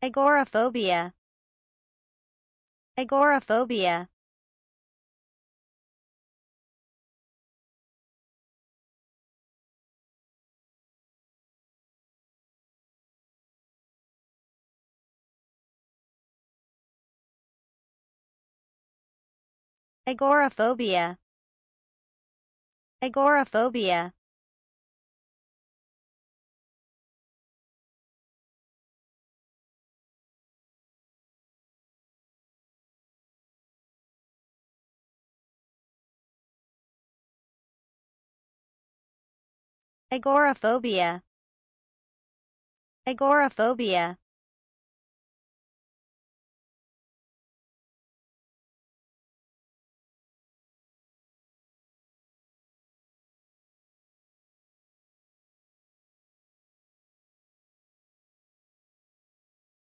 Agoraphobia Agoraphobia Agoraphobia Agoraphobia Agoraphobia. Agoraphobia.